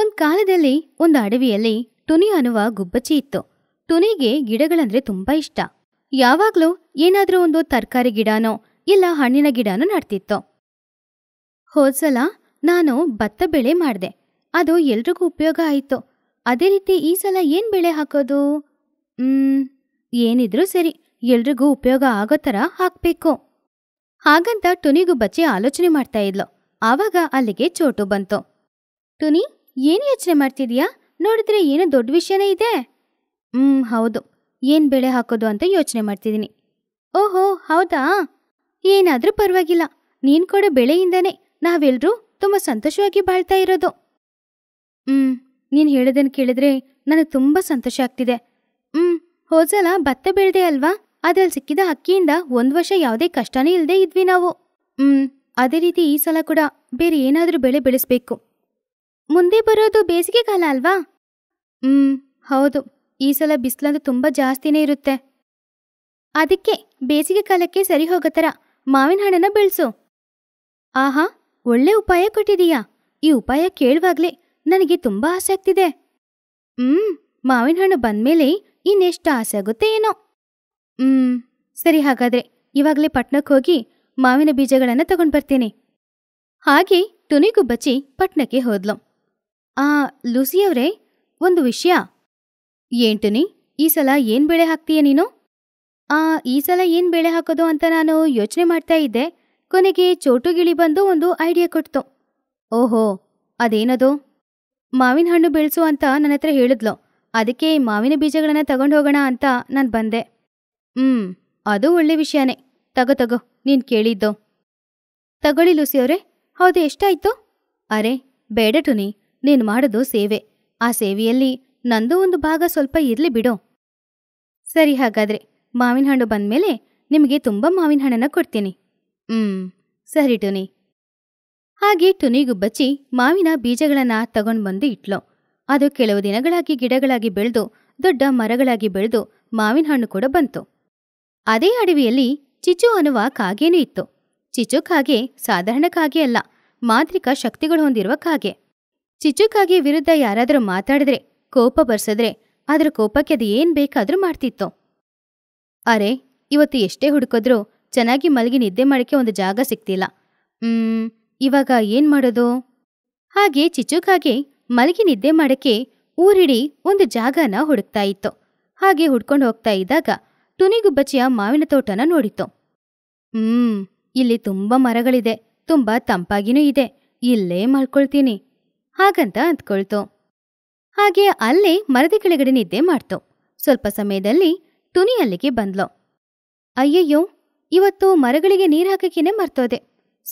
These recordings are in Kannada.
ಒಂದ್ ಕಾಲದಲ್ಲಿ ಒಂದು ಅಡವಿಯಲ್ಲಿ ಟುನಿ ಅನ್ನುವ ಗುಬ್ಬಚ್ಚಿ ಇತ್ತು ಟುನಿಗೆ ಗಿಡಗಳಂದ್ರೆ ತುಂಬಾ ಇಷ್ಟ ಯಾವಾಗ್ಲೂ ಏನಾದ್ರೂ ಒಂದು ತರಕಾರಿ ಗಿಡನೋ ಇಲ್ಲ ಹಣ್ಣಿನ ಗಿಡಾನೋ ನಡ್ತಿತ್ತು ಹೋದ್ಸಲ ನಾನು ಭತ್ತ ಬೆಳೆ ಮಾಡ್ದೆ ಅದು ಎಲ್ರಿಗೂ ಉಪಯೋಗ ಆಯಿತು ಅದೇ ರೀತಿ ಈ ಸಲ ಏನ್ ಬೆಳೆ ಹಾಕೋದು ಹ್ಮ್ ಏನಿದ್ರೂ ಸರಿ ಎಲ್ರಿಗೂ ಉಪಯೋಗ ಆಗೋ ಥರ ಹಾಕ್ಬೇಕು ಹಾಗಂತ ಟುನಿಗೂ ಬಚ್ಚಿ ಆಲೋಚನೆ ಮಾಡ್ತಾ ಇದ್ಲು ಆವಾಗ ಅಲ್ಲಿಗೆ ಚೋಟು ಬಂತು ಟುನಿ ಏನು ಯೋಚನೆ ಮಾಡ್ತಿದ್ಯಾ ನೋಡಿದ್ರೆ ಏನೋ ದೊಡ್ಡ ವಿಷಯನೇ ಇದೆ ಹ್ಞೂ ಹೌದು ಏನು ಬೆಳೆ ಹಾಕೋದು ಅಂತ ಯೋಚನೆ ಮಾಡ್ತಿದ್ದೀನಿ ಓಹೋ ಹೌದಾ ಏನಾದರೂ ಪರವಾಗಿಲ್ಲ ನೀನು ಕೊಡೋ ಬೆಳೆಯಿಂದನೇ ನಾವೆಲ್ಲರೂ ತುಂಬ ಸಂತೋಷವಾಗಿ ಬಾಳ್ತಾ ಇರೋದು ಹ್ಞೂ ನೀನು ಹೇಳೋದನ್ನು ಕೇಳಿದ್ರೆ ನನಗೆ ತುಂಬ ಸಂತೋಷ ಆಗ್ತಿದೆ ಹ್ಞೂ ಹೋದಲ ಭತ್ತ ಬೆಳೆದೆ ಅಲ್ವಾ ಅದ್ರಲ್ಲಿ ಸಿಕ್ಕಿದ ಅಕ್ಕಿಯಿಂದ ಒಂದು ವರ್ಷ ಯಾವುದೇ ಕಷ್ಟನೇ ಇಲ್ಲದೆ ಇದ್ವಿ ನಾವು ಹ್ಞೂ ಅದೇ ರೀತಿ ಈ ಸಲ ಕೂಡ ಬೇರೆ ಏನಾದರೂ ಬೆಳೆ ಬೆಳೆಸಬೇಕು ಮುಂದೆ ಬರೋದು ಬೇಸಿಗೆ ಕಾಲ ಅಲ್ವಾ ಹ್ಮ್ ಹೌದು ಈ ಸಲ ಬಿಸಿಲಂದು ತುಂಬಾ ಜಾಸ್ತಿನೇ ಇರುತ್ತೆ ಅದಕ್ಕೆ ಬೇಸಿಗೆ ಕಾಲಕ್ಕೆ ಸರಿ ಹೋಗೋ ಮಾವಿನ ಹಣ್ಣನ್ನ ಬೆಳೆಸು ಆಹಾ ಒಳ್ಳೆ ಉಪಾಯ ಕೊಟ್ಟಿದೀಯಾ ಈ ಉಪಾಯ ಕೇಳುವಾಗ್ಲೇ ನನಗೆ ತುಂಬಾ ಆಸೆ ಆಗ್ತಿದೆ ಹ್ಮ್ ಮಾವಿನ ಹಣ್ಣು ಬಂದ್ಮೇಲೆ ಇನ್ನೆಷ್ಟು ಆಸೆ ಆಗುತ್ತೆ ಏನೋ ಹ್ಮ್ ಸರಿ ಹಾಗಾದ್ರೆ ಇವಾಗಲೇ ಪಟ್ನಕ್ಕೆ ಹೋಗಿ ಮಾವಿನ ಬೀಜಗಳನ್ನು ತಗೊಂಡು ಬರ್ತೀನಿ ಹಾಗೆ ಟುನಿಗೂ ಬಚ್ಚಿ ಪಟ್ನಕ್ಕೆ ಹೋದ್ಲು ಆ ಲೂಸಿಯವ್ರೆ ಒಂದು ವಿಷಯ ಏಂಟನಿ ಈ ಸಲ ಏನು ಬೆಳೆ ಹಾಕ್ತೀಯ ನೀನು ಆ ಈ ಸಲ ಏನು ಬೆಳೆ ಹಾಕೋದು ಅಂತ ನಾನು ಯೋಚನೆ ಮಾಡ್ತಾ ಇದ್ದೆ ಕೊನೆಗೆ ಚೋಟುಗಿಳಿ ಬಂದು ಒಂದು ಐಡಿಯಾ ಕೊಟ್ತು ಓಹೋ ಅದೇನದು ಮಾವಿನ ಹಣ್ಣು ಬೆಳೆಸು ಅಂತ ನನ್ನ ಹತ್ರ ಹೇಳಿದ್ಲು ಅದಕ್ಕೆ ಮಾವಿನ ಬೀಜಗಳನ್ನ ತಗೊಂಡು ಹೋಗೋಣ ಅಂತ ನಾನು ಬಂದೆ ಹ್ಞೂ ಅದು ಒಳ್ಳೆ ವಿಷಯನೇ ತಗೋ ತಗೋ ನೀನು ಕೇಳಿದ್ದು ತಗೊಳ್ಳಿ ಲೂಸಿಯವ್ರೆ ಹೌದು ಎಷ್ಟಾಯ್ತು ಅರೆ ಬೇಡ ಟುನಿ ನೀನು ಮಾಡೋದು ಸೇವೆ ಆ ಸೇವೆಯಲ್ಲಿ ನಂದು ಒಂದು ಭಾಗ ಸ್ವಲ್ಪ ಇರಲಿ ಬಿಡು ಸರಿ ಹಾಗಾದ್ರೆ ಮಾವಿನ ಹಣ್ಣು ಬಂದಮೇಲೆ ನಿಮಗೆ ತುಂಬ ಮಾವಿನ ಹಣ್ಣನ್ನು ಕೊಡ್ತೀನಿ ಹ್ಮ್ ಸರಿ ಟುನಿ ಹಾಗೆ ಟುನಿಗುಬ್ಬಚ್ಚಿ ಮಾವಿನ ಬೀಜಗಳನ್ನ ತಗೊಂಡು ಬಂದು ಇಟ್ಲು ಅದು ಕೆಲವು ದಿನಗಳಾಗಿ ಗಿಡಗಳಾಗಿ ಬೆಳೆದು ದೊಡ್ಡ ಮರಗಳಾಗಿ ಬೆಳೆದು ಮಾವಿನ ಹಣ್ಣು ಕೂಡ ಬಂತು ಅದೇ ಅಡವಿಯಲ್ಲಿ ಚಿಚು ಅನ್ನುವ ಕಾಗೇನೂ ಇತ್ತು ಚಿಚು ಕಾಗೆ ಸಾಧಾರಣ ಕಾಗೆ ಅಲ್ಲ ಮಾಂತ್ರಿಕ ಶಕ್ತಿಗಳು ಹೊಂದಿರುವ ಕಾಗೆ ಚಿಚುಕಾಗಿ ವಿರುದ್ಧ ಯಾರಾದರೂ ಮಾತಾಡಿದ್ರೆ ಕೋಪ ಬರ್ಸಿದ್ರೆ ಅದ್ರ ಕೋಪಕ್ಕೆ ಅದು ಏನ್ ಬೇಕಾದ್ರೂ ಮಾಡ್ತಿತ್ತು ಅರೆ ಇವತ್ತು ಎಷ್ಟೇ ಹುಡುಕದ್ರೂ ಚೆನ್ನಾಗಿ ಮಲಗಿ ನಿದ್ದೆ ಮಾಡಕ್ಕೆ ಒಂದು ಜಾಗ ಸಿಕ್ತಿಲ್ಲ ಹ್ಮ್ ಇವಾಗ ಏನ್ ಮಾಡೋದು ಹಾಗೆ ಚಿಚುಕಾಗೆ ಮಲಗಿ ನಿದ್ದೆ ಮಾಡಕ್ಕೆ ಊರಿಡೀ ಒಂದು ಜಾಗನ ಹುಡುಕ್ತಾ ಇತ್ತು ಹಾಗೆ ಹುಡ್ಕೊಂಡು ಹೋಗ್ತಾ ಇದ್ದಾಗ ಟುನಿಗುಬ್ಬಚ್ಚಿಯ ಮಾವಿನ ತೋಟನ ನೋಡಿತು ಹ್ಮ್ ಇಲ್ಲಿ ತುಂಬಾ ಮರಗಳಿದೆ ತುಂಬಾ ತಂಪಾಗಿನೂ ಇದೆ ಇಲ್ಲೇ ಮಲ್ಕೊಳ್ತೀನಿ ಹಾಗಂತ ಅಂದ್ಕೊಳ್ತು ಹಾಗೆ ಅಲ್ಲೇ ಮರದ ಕೆಳಗಡೆ ನಿದ್ದೆ ಮಾಡ್ತು ಸ್ವಲ್ಪ ಸಮಯದಲ್ಲಿ ತುನಿ ಅಲ್ಲಿಗೆ ಬಂದ್ಲು ಅಯ್ಯಯ್ಯೋ ಇವತ್ತು ಮರಗಳಿಗೆ ನೀರು ಹಾಕಕ್ಕೇನೆ ಮರ್ತೋದೆ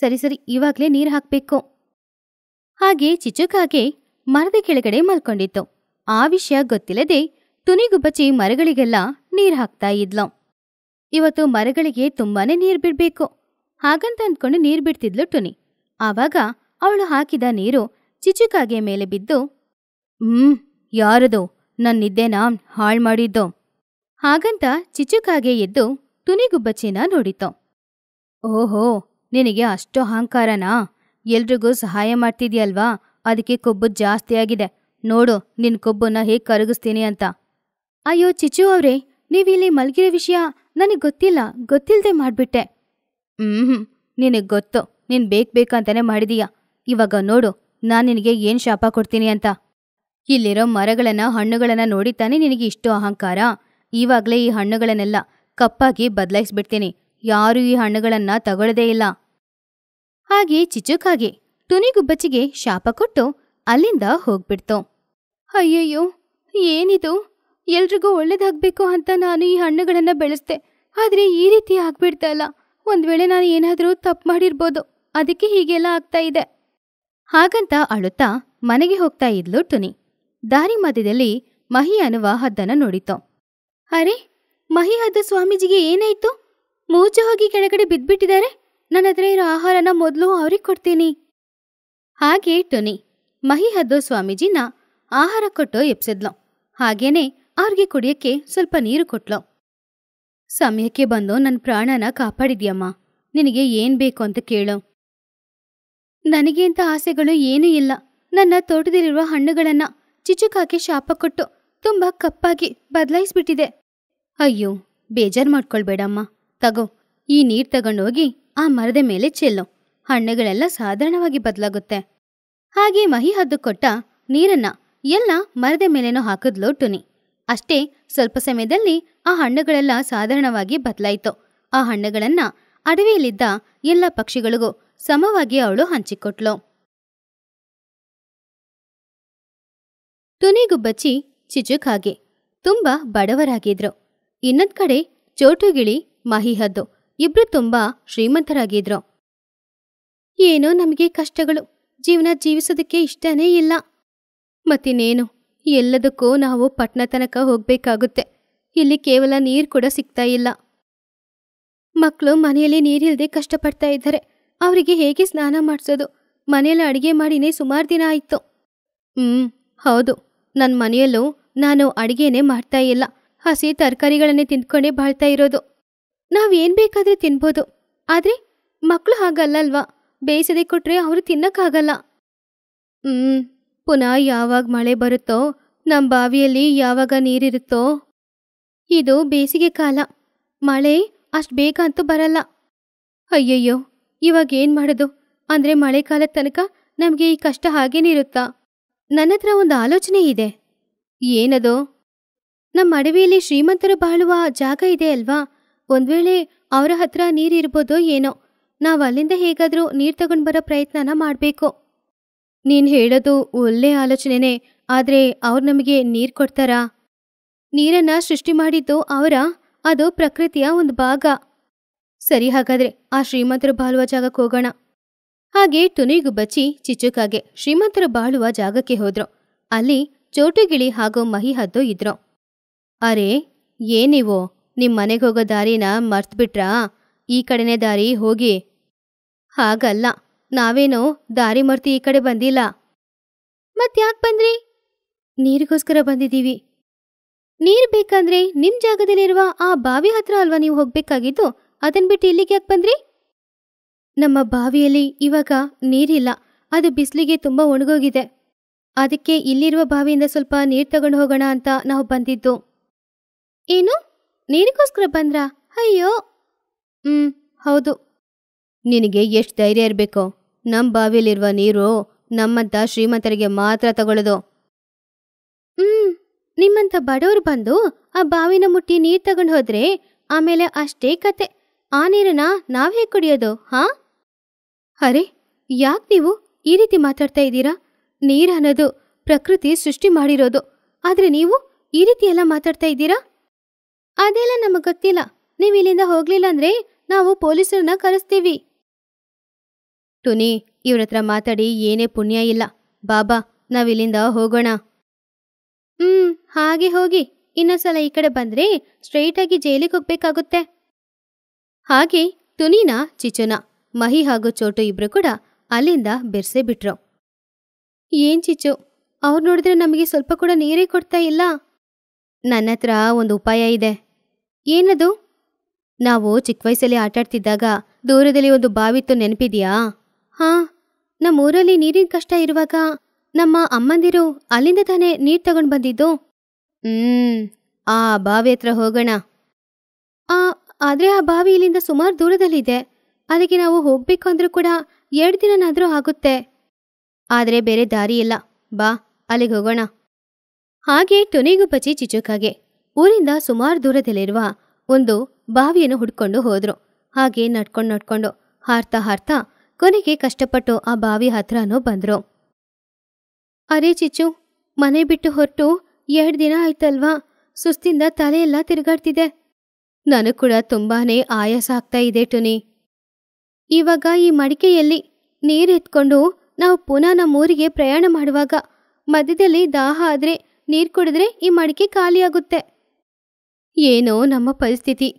ಸರಿ ಸರಿ ಇವಾಗಲೇ ನೀರು ಹಾಕ್ಬೇಕು ಹಾಗೆ ಚಿಚುಕಾಗೆ ಮರದ ಕೆಳಗಡೆ ಮಲ್ಕೊಂಡಿತ್ತು ಆ ವಿಷಯ ಗೊತ್ತಿಲ್ಲದೆ ಬಚ್ಚಿ ಮರಗಳಿಗೆಲ್ಲ ನೀರು ಹಾಕ್ತಾ ಇದ್ಲು ಇವತ್ತು ಮರಗಳಿಗೆ ತುಂಬಾನೇ ನೀರು ಬಿಡ್ಬೇಕು ಹಾಗಂತ ಅಂದ್ಕೊಂಡು ನೀರು ಬಿಡ್ತಿದ್ಲು ಟುನಿ ಆವಾಗ ಅವಳು ಹಾಕಿದ ನೀರು ಚಿಚುಕಾಗೆ ಮೇಲೆ ಬಿದ್ದು ಹ್ಮ್ ಯಾರದು ನನ್ನ ನಿದ್ದೆನ ಹಾಳ್ ಮಾಡಿದ್ದು ಹಾಗಂತ ಚಿಚುಕಾಗೆ ಎದ್ದು ತುನಿಗುಬ್ಬಚ್ಚಿನ ನೋಡಿತು ಓಹೋ ನಿನಗೆ ಅಷ್ಟು ಅಹಂಕಾರನಾ ಎಲ್ರಿಗೂ ಸಹಾಯ ಮಾಡ್ತಿದ್ಯಲ್ವಾ ಅದಕ್ಕೆ ಕೊಬ್ಬು ಜಾಸ್ತಿ ಆಗಿದೆ ನೋಡು ನಿನ್ ಕೊಬ್ಬನ್ನ ಹೇಗ್ ಕರಗಿಸ್ತೀನಿ ಅಂತ ಅಯ್ಯೋ ಚಿಚು ಅವ್ರೇ ನೀವಿಲ್ಲಿ ಮಲಗಿರೋ ವಿಷಯ ನನಗೆ ಗೊತ್ತಿಲ್ಲ ಗೊತ್ತಿಲ್ಲದೆ ಮಾಡಿಬಿಟ್ಟೆ ಹ್ಮ್ ನಿನಗೆ ಗೊತ್ತು ನೀನು ಬೇಕಂತಾನೆ ಮಾಡಿದೀಯ ಇವಾಗ ನೋಡು ನಾನು ನಿನಗೆ ಏನು ಶಾಪ ಕೊಡ್ತೀನಿ ಅಂತ ಇಲ್ಲಿರೋ ಮರಗಳನ್ನ ಹಣ್ಣುಗಳನ್ನ ನೋಡಿತಾನೆ ನಿನಗೆ ಇಷ್ಟು ಅಹಂಕಾರ ಈವಾಗಲೇ ಈ ಹಣ್ಣುಗಳನ್ನೆಲ್ಲ ಕಪ್ಪಾಗಿ ಬದಲಾಯಿಸ್ಬಿಡ್ತೀನಿ ಯಾರೂ ಈ ಹಣ್ಣುಗಳನ್ನ ತಗೊಳ್ಳದೇ ಇಲ್ಲ ಹಾಗೆ ಚಿಚುಕಾಗೆ ಟುನಿಗುಬ್ಬಚ್ಚಿಗೆ ಶಾಪ ಕೊಟ್ಟು ಅಲ್ಲಿಂದ ಹೋಗ್ಬಿಡ್ತು ಅಯ್ಯಯ್ಯೋ ಏನಿದು ಎಲ್ರಿಗೂ ಒಳ್ಳೇದಾಗಬೇಕು ಅಂತ ನಾನು ಈ ಹಣ್ಣುಗಳನ್ನ ಬೆಳೆಸ್ದೆ ಆದರೆ ಈ ರೀತಿ ಆಗ್ಬಿಡ್ತಾ ಇಲ್ಲ ಒಂದು ವೇಳೆ ನಾನು ಏನಾದರೂ ತಪ್ಪು ಮಾಡಿರ್ಬೋದು ಅದಕ್ಕೆ ಹೀಗೆಲ್ಲ ಆಗ್ತಾ ಇದೆ ಹಾಗಂತ ಅಳುತ್ತಾ ಮನೆಗೆ ಹೋಗ್ತಾ ಇದ್ಲು ಟುನಿ ದಾರಿ ಮಧ್ಯದಲ್ಲಿ ಮಹಿ ಅನ್ನುವ ಹದ್ದನ ನೋಡಿತು ಅರೆ ಮಹಿ ಹದ್ದು ಸ್ವಾಮೀಜಿಗೆ ಏನಾಯ್ತು ಮೂಜು ಹೋಗಿ ಕೆಳಗಡೆ ಬಿದ್ಬಿಟ್ಟಿದ್ದಾರೆ ನನ್ನ ಹತ್ರ ಇರೋ ಆಹಾರನ ಮೊದಲು ಅವ್ರಿಗೆ ಕೊಡ್ತೀನಿ ಹಾಗೆ ಟೊನಿ ಮಹಿ ಹದ್ದೋ ಸ್ವಾಮೀಜಿನ ಆಹಾರ ಕೊಟ್ಟು ಎಪ್ಸಿದ್ಲು ಹಾಗೇನೆ ಅವ್ರಿಗೆ ಕುಡಿಯಕ್ಕೆ ಸ್ವಲ್ಪ ನೀರು ಕೊಟ್ಲು ಸಮಯಕ್ಕೆ ಬಂದು ನನ್ನ ಪ್ರಾಣನ ಕಾಪಾಡಿದ್ಯಮ್ಮ ನಿನಗೆ ಏನ್ ಬೇಕು ಅಂತ ಕೇಳು ನನಗೆ ಆಸೆಗಳು ಏನೂ ಇಲ್ಲ ನನ್ನ ತೋಟದಲ್ಲಿರುವ ಹಣ್ಣುಗಳನ್ನ ಚಿಚುಕಾಕಿ ಶಾಪ ಕೊಟ್ಟು ತುಂಬ ಕಪ್ಪಾಗಿ ಬದಲಾಯಿಸ್ಬಿಟ್ಟಿದೆ ಅಯ್ಯೋ ಬೇಜಾರ್ ಮಾಡ್ಕೊಳ್ಬೇಡಮ್ಮ ತಗೋ ಈ ನೀರು ತಗೊಂಡೋಗಿ ಆ ಮರದ ಮೇಲೆ ಚೆಲ್ಲು ಹಣ್ಣುಗಳೆಲ್ಲ ಸಾಧಾರಣವಾಗಿ ಬದಲಾಗುತ್ತೆ ಹಾಗೆ ಮಹಿ ಹದ್ದು ಕೊಟ್ಟ ನೀರನ್ನ ಎಲ್ಲ ಮರದ ಮೇಲೇನೂ ಹಾಕಿದ್ಲು ಟುನಿ ಅಷ್ಟೇ ಸ್ವಲ್ಪ ಸಮಯದಲ್ಲಿ ಆ ಹಣ್ಣುಗಳೆಲ್ಲ ಸಾಧಾರಣವಾಗಿ ಬದಲಾಯಿತು ಆ ಹಣ್ಣುಗಳನ್ನ ಅಡವಿಯಲ್ಲಿದ್ದ ಎಲ್ಲ ಪಕ್ಷಿಗಳಿಗೂ ಸಮವಾಗಿ ಅವಳು ಹಂಚಿಕೊಟ್ಲು ತುನಿಗುಬ್ಬಚ್ಚಿ ಚಿಚುಕ್ ಹಾಗೆ ತುಂಬಾ ಬಡವರಾಗಿದ್ರು ಇನ್ನೊಂದ್ ಕಡೆ ಚೋಟುಗಿಳಿ ಮಹಿಹದ್ದು ಇಬ್ರು ತುಂಬಾ ಶ್ರೀಮಂತರಾಗಿದ್ರು ಏನೋ ನಮಗೆ ಕಷ್ಟಗಳು ಜೀವನ ಜೀವಿಸೋದಕ್ಕೆ ಇಷ್ಟನೇ ಇಲ್ಲ ಮತ್ತಿನೇನು ಎಲ್ಲದಕ್ಕೂ ನಾವು ಪಟ್ನ ತನಕ ಹೋಗ್ಬೇಕಾಗುತ್ತೆ ಇಲ್ಲಿ ಕೇವಲ ನೀರು ಕೂಡ ಸಿಗ್ತಾ ಇಲ್ಲ ಮಕ್ಕಳು ಮನೆಯಲ್ಲಿ ನೀರಿಲ್ಲದೆ ಕಷ್ಟಪಡ್ತಾ ಇದ್ದಾರೆ ಅವರಿಗೆ ಹೇಗೆ ಸ್ನಾನ ಮಾಡಿಸೋದು ಮನೆಯಲ್ಲಿ ಅಡುಗೆ ಮಾಡಿನೇ ಸುಮಾರು ದಿನ ಆಯಿತು ಹ್ಞೂ ಹೌದು ನನ್ನ ಮನೆಯಲ್ಲೂ ನಾನು ಅಡುಗೆನೇ ಮಾಡ್ತಾ ಇಲ್ಲ ಹಸಿ ತರಕಾರಿಗಳನ್ನೇ ತಿಂದ್ಕೊಂಡೇ ಬಾಳ್ತಾ ಇರೋದು ನಾವೇನು ಬೇಕಾದರೂ ತಿನ್ಬೋದು ಆದರೆ ಮಕ್ಕಳು ಹಾಗಲ್ಲಲ್ವಾ ಬೇಯಿಸದೆ ಕೊಟ್ಟರೆ ಅವರು ತಿನ್ನಕ್ಕಾಗಲ್ಲ ಹ್ಞೂ ಪುನಃ ಯಾವಾಗ ಮಳೆ ಬರುತ್ತೋ ನಮ್ಮ ಬಾವಿಯಲ್ಲಿ ಯಾವಾಗ ನೀರಿರುತ್ತೋ ಇದು ಬೇಸಿಗೆ ಕಾಲ ಮಳೆ ಅಷ್ಟು ಬೇಗ ಅಂತೂ ಬರಲ್ಲ ಅಯ್ಯಯ್ಯೋ ಇವಾಗ ಏನು ಮಾಡೋದು ಅಂದ್ರೆ ಮಳೆಕಾಲದ ತನಕ ನಮ್ಗೆ ಈ ಕಷ್ಟ ಹಾಗೇನೇ ಇರುತ್ತಾ ನನ್ನ ಹತ್ರ ಒಂದು ಆಲೋಚನೆ ಇದೆ ಏನದು ನಮ್ಮ ಅಡವಿಯಲ್ಲಿ ಶ್ರೀಮಂತರು ಬಾಳುವ ಜಾಗ ಇದೆ ಅಲ್ವಾ ಒಂದ್ ವೇಳೆ ಅವರ ಹತ್ರ ನೀರಿರ್ಬೋದೋ ಏನೋ ನಾವು ಅಲ್ಲಿಂದ ಹೇಗಾದ್ರೂ ನೀರ್ ತಗೊಂಡ್ ಬರೋ ಪ್ರಯತ್ನನ ಮಾಡಬೇಕು ನೀನ್ ಹೇಳೋದು ಒಳ್ಳೆ ಆಲೋಚನೆನೇ ಆದ್ರೆ ಅವ್ರು ನಮಗೆ ನೀರ್ ಕೊಡ್ತಾರಾ ನೀರನ್ನ ಸೃಷ್ಟಿ ಮಾಡಿದ್ದು ಅವರ ಅದು ಪ್ರಕೃತಿಯ ಒಂದು ಭಾಗ ಸರಿ ಹಾಗಾದ್ರೆ ಆ ಶ್ರೀಮಂತರು ಬಾಳುವ ಜಾಗಕ್ಕೆ ಹೋಗೋಣ ಹಾಗೆ ತುನಿಗೂ ಬಚ್ಚಿ ಚಿಚುಕಾಗೆ ಶ್ರೀಮಂತರು ಬಾಳುವ ಜಾಗಕ್ಕೆ ಹೋದ್ರು ಅಲ್ಲಿ ಚೋಟುಗಿಳಿ ಹಾಗೂ ಮಹಿ ಹದ್ದು ಇದ್ರು ಅರೆ ಏನಿವು ನಿಮ್ ಮನೆಗೆ ಹೋಗೋ ದಾರಿನ ಮರ್ತ್ಬಿಟ್ರಾ ಈ ಕಡೆನೇ ದಾರಿ ಹೋಗಿ ಹಾಗಲ್ಲ ನಾವೇನೋ ದಾರಿ ಮರ್ತಿ ಈ ಕಡೆ ಬಂದಿಲ್ಲ ಮತ್ತ್ಯಾಕೆ ಬಂದ್ರಿ ನೀರಿಗೋಸ್ಕರ ಬಂದಿದ್ದೀವಿ ನೀರ್ ಬೇಕಂದ್ರೆ ನಿಮ್ ಜಾಗದಲ್ಲಿರುವ ಆ ಬಾವಿ ಹತ್ರ ಅಲ್ವಾ ನೀವು ಹೋಗ್ಬೇಕಾಗಿದ್ದು ಅದನ್ ಬಿಟ್ಟು ಇಲ್ಲಿಗೆ ಯಾಕೆ ಬಂದ್ರಿ ನಮ್ಮ ಬಾವಿಯಲ್ಲಿ ಇವಾಗ ನೀರಿಲ್ಲ ಅದು ಬಿಸಿಲಿಗೆ ತುಂಬಾ ಒಣಗೋಗಿದೆ ಅದಕ್ಕೆ ಇಲ್ಲಿರುವ ಬಾವಿಯಿಂದ ಸ್ವಲ್ಪ ನೀರ್ ತಗೊಂಡು ಹೋಗೋಣ ಅಂತ ನಾವು ಬಂದಿದ್ದು ಏನು ನೀರಿಗೋಸ್ಕರ ಬಂದ್ರಾ ಅಯ್ಯೋ ಹ್ಮ್ ಹೌದು ನಿನಗೆ ಎಷ್ಟು ಧೈರ್ಯ ಇರಬೇಕು ನಮ್ಮ ಬಾವಿಯಲ್ಲಿರುವ ನೀರು ನಮ್ಮಂತ ಶ್ರೀಮಂತರಿಗೆ ಮಾತ್ರ ತಗೊಳ್ಳೋದು ಹ್ಮ್ ನಿಮ್ಮಂತ ಬಡವರು ಬಂದು ಆ ಬಾವಿನ ಮುಟ್ಟಿ ನೀರ್ ತಗೊಂಡು ಹೋದ್ರೆ ಆಮೇಲೆ ಅಷ್ಟೇ ಕತೆ ಆ ನೀರನ್ನ ನಾವೇ ಕುಡಿಯೋದು ಹಾ ಅರೆ ಯಾಕೆ ನೀವು ಈ ರೀತಿ ಮಾತಾಡ್ತಾ ಇದ್ದೀರಾ ನೀರು ಅನ್ನೋದು ಪ್ರಕೃತಿ ಸೃಷ್ಟಿ ಮಾಡಿರೋದು ಆದರೆ ನೀವು ಈ ರೀತಿ ಎಲ್ಲ ಮಾತಾಡ್ತಾ ಇದ್ದೀರಾ ಅದೆಲ್ಲ ನಮಗೆ ಗೊತ್ತಿಲ್ಲ ನೀವು ಇಲ್ಲಿಂದ ಹೋಗ್ಲಿಲ್ಲ ಅಂದ್ರೆ ನಾವು ಪೊಲೀಸರನ್ನ ಕರೆಸ್ತೀವಿ ಟುನಿ ಇವ್ರತ್ರ ಮಾತಾಡಿ ಏನೇ ಪುಣ್ಯ ಇಲ್ಲ ಬಾಬಾ ನಾವಿಲ್ಲಿಂದ ಹೋಗೋಣ ಹ್ಮ್ ಹಾಗೆ ಹೋಗಿ ಇನ್ನೊಂದ್ಸಲ ಈ ಕಡೆ ಬಂದ್ರೆ ಸ್ಟ್ರೈಟ್ ಆಗಿ ಜೈಲಿಗೆ ಹೋಗ್ಬೇಕಾಗುತ್ತೆ ಹಾಗೆ ತುನೀನಾ ಚಿಚುನ ಮಹಿ ಹಾಗೂ ಚೋಟು ಇಬ್ರು ಕೂಡ ಅಲ್ಲಿಂದ ಬೆರ್ಸೆ ಬಿಟ್ರು ಏನ್ ಚಿಚು ಅವ್ರು ನೋಡಿದ್ರೆ ನಮಗೆ ಸ್ವಲ್ಪ ಕೂಡ ನೀರೇ ಕೊಡ್ತಾ ಇಲ್ಲ ನನ್ನ ಹತ್ರ ಒಂದು ಉಪಾಯ ಇದೆ ಏನದು ನಾವು ಚಿಕ್ಕ ವಯಸ್ಸಲ್ಲಿ ಆಟಾಡ್ತಿದ್ದಾಗ ದೂರದಲ್ಲಿ ಒಂದು ಬಾವಿತ್ತು ನೆನಪಿದೆಯಾ ಹಾ ನಮ್ಮೂರಲ್ಲಿ ನೀರಿನ ಕಷ್ಟ ಇರುವಾಗ ನಮ್ಮ ಅಮ್ಮಂದಿರು ಅಲ್ಲಿಂದ ತಾನೇ ನೀರು ತಗೊಂಡು ಬಂದಿದ್ದು ಹ್ಮ್ ಆ ಬಾವಿ ಹತ್ರ ಹೋಗೋಣ ಆ ಆದರೆ ಆ ಬಾವಿ ಇಲ್ಲಿಂದ ಸುಮಾರು ದೂರದಲ್ಲಿದೆ ಅದಕ್ಕೆ ನಾವು ಹೋಗಬೇಕು ಅಂದ್ರೂ ಕೂಡ ಎರಡು ದಿನನಾದರೂ ಆಗುತ್ತೆ ಆದರೆ ಬೇರೆ ದಾರಿ ಇಲ್ಲ ಬಾ ಅಲ್ಲಿಗೆ ಹೋಗೋಣ ಹಾಗೆ ಪಚಿ ಚಿಚುಕಾಗೆ ಊರಿಂದ ಸುಮಾರು ದೂರದಲ್ಲಿರುವ ಒಂದು ಬಾವಿಯನ್ನು ಹುಡ್ಕೊಂಡು ಹೋದ್ರು ಹಾಗೆ ನಡ್ಕೊಂಡು ನಡ್ಕೊಂಡು ಹಾರ್ತಾ ಹಾರ್ತಾ ಕೊನೆಗೆ ಕಷ್ಟಪಟ್ಟು ಆ ಬಾವಿ ಹತ್ರನೂ ಬಂದರು ಅರೆ ಚಿಚು ಮನೆ ಬಿಟ್ಟು ಹೊರಟು ಎರಡು ದಿನ ಆಯ್ತಲ್ವಾ ಸುಸ್ತಿಂದ ತಲೆಯೆಲ್ಲ ತಿರುಗಾಡ್ತಿದೆ ನನಗೆ ಕೂಡ ತುಂಬಾನೇ ಆಯಾಸ ಆಗ್ತಾ ಇದೆ ಟುನಿ ಇವಾಗ ಈ ಮಡಿಕೆಯಲ್ಲಿ ಎತ್ಕೊಂಡು ನಾವು ಪುನಃ ನಮ್ಮೂರಿಗೆ ಪ್ರಯಾಣ ಮಾಡುವಾಗ ಮಧ್ಯದಲ್ಲಿ ದಾಹ ಆದರೆ ನೀರು ಕುಡಿದ್ರೆ ಈ ಮಡಿಕೆ ಖಾಲಿಯಾಗುತ್ತೆ ಏನೋ ನಮ್ಮ ಪರಿಸ್ಥಿತಿ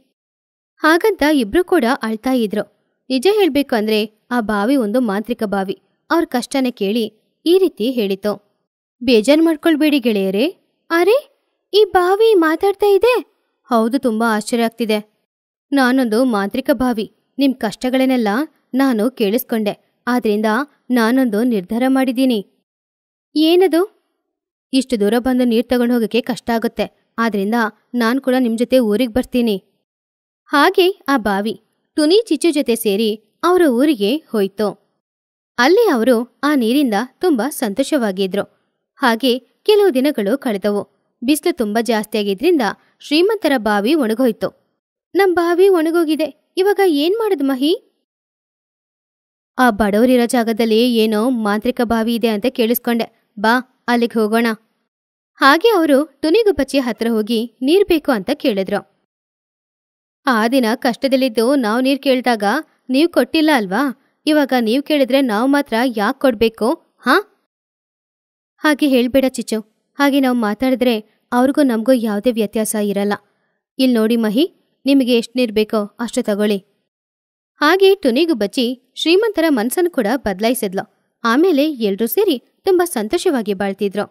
ಹಾಗಂತ ಇಬ್ರು ಕೂಡ ಅಳ್ತಾ ಇದ್ರು ನಿಜ ಹೇಳಬೇಕು ಅಂದ್ರೆ ಆ ಬಾವಿ ಒಂದು ಮಾಂತ್ರಿಕ ಬಾವಿ ಅವ್ರ ಕಷ್ಟನ ಕೇಳಿ ಈ ರೀತಿ ಹೇಳಿತು ಬೇಜಾರು ಮಾಡ್ಕೊಳ್ಬೇಡಿ ಗೆಳೆಯರೇ ಅರೆ ಈ ಬಾವಿ ಮಾತಾಡ್ತಾ ಇದೆ ಹೌದು ತುಂಬ ಆಶ್ಚರ್ಯ ಆಗ್ತಿದೆ ನಾನೊಂದು ಮಾಂತ್ರಿಕ ಭಾವಿ ನಿಮ್ಮ ಕಷ್ಟಗಳನ್ನೆಲ್ಲ ನಾನು ಕೇಳಿಸ್ಕೊಂಡೆ ಆದ್ರಿಂದ ನಾನೊಂದು ನಿರ್ಧಾರ ಮಾಡಿದ್ದೀನಿ ಏನದು ಇಷ್ಟು ದೂರ ಬಂದು ನೀರು ತಗೊಂಡು ಹೋಗೋಕ್ಕೆ ಕಷ್ಟ ಆಗುತ್ತೆ ಆದ್ರಿಂದ ನಾನು ಕೂಡ ನಿಮ್ಮ ಜೊತೆ ಊರಿಗೆ ಬರ್ತೀನಿ ಹಾಗೆ ಆ ಬಾವಿ ತುನಿ ಚಿಚ್ಚು ಜೊತೆ ಸೇರಿ ಅವರ ಊರಿಗೆ ಹೋಯ್ತು ಅಲ್ಲಿ ಅವರು ಆ ನೀರಿಂದ ತುಂಬ ಸಂತೋಷವಾಗಿದ್ರು ಹಾಗೆ ಕೆಲವು ದಿನಗಳು ಕಳೆದವು ಬಿಸಿಲು ತುಂಬ ಆಗಿದ್ರಿಂದ ಶ್ರೀಮಂತರ ಬಾವಿ ಒಣಗೋಯ್ತು ನಮ್ಮ ಬಾವಿ ಒಣಗೋಗಿದೆ ಇವಾಗ ಏನ್ ಮಾಡದ್ ಮಹಿ ಆ ಬಡವರಿರೋ ಜಾಗದಲ್ಲಿ ಏನೋ ಮಾಂತ್ರಿಕ ಬಾವಿ ಇದೆ ಅಂತ ಕೇಳಿಸ್ಕೊಂಡೆ ಬಾ ಅಲ್ಲಿಗೆ ಹೋಗೋಣ ಹಾಗೆ ಅವರು ಟುನಿಗುಬ್ಬಚ್ಚಿ ಹತ್ರ ಹೋಗಿ ನೀರ್ ಬೇಕು ಅಂತ ಕೇಳಿದ್ರು ಆ ದಿನ ಕಷ್ಟದಲ್ಲಿದ್ದು ನಾವು ನೀರ್ ಕೇಳಿದಾಗ ನೀವು ಕೊಟ್ಟಿಲ್ಲ ಅಲ್ವಾ ಇವಾಗ ನೀವು ಕೇಳಿದ್ರೆ ನಾವು ಮಾತ್ರ ಯಾಕೆ ಕೊಡಬೇಕು ಹಾ ಹಾಗೆ ಹೇಳ್ಬೇಡ ಚಿಚು ಹಾಗೆ ನಾವು ಮಾತಾಡಿದ್ರೆ ಅವ್ರಿಗೂ ನಮಗೂ ಯಾವುದೇ ವ್ಯತ್ಯಾಸ ಇರಲ್ಲ ಇಲ್ಲಿ ನೋಡಿ ಮಹಿ ನಿಮಗೆ ಎಷ್ಟು ನೀರು ಬೇಕೋ ಅಷ್ಟು ತಗೊಳ್ಳಿ ಹಾಗೆ ಟುನಿಗೂ ಬಚ್ಚಿ ಶ್ರೀಮಂತರ ಮನಸ್ಸನ್ನು ಕೂಡ ಬದಲಾಯಿಸಿದ್ಲು ಆಮೇಲೆ ಎಲ್ಲರೂ ಸೇರಿ ತುಂಬಾ ಸಂತೋಷವಾಗಿ ಬಾಳ್ತಿದ್ರು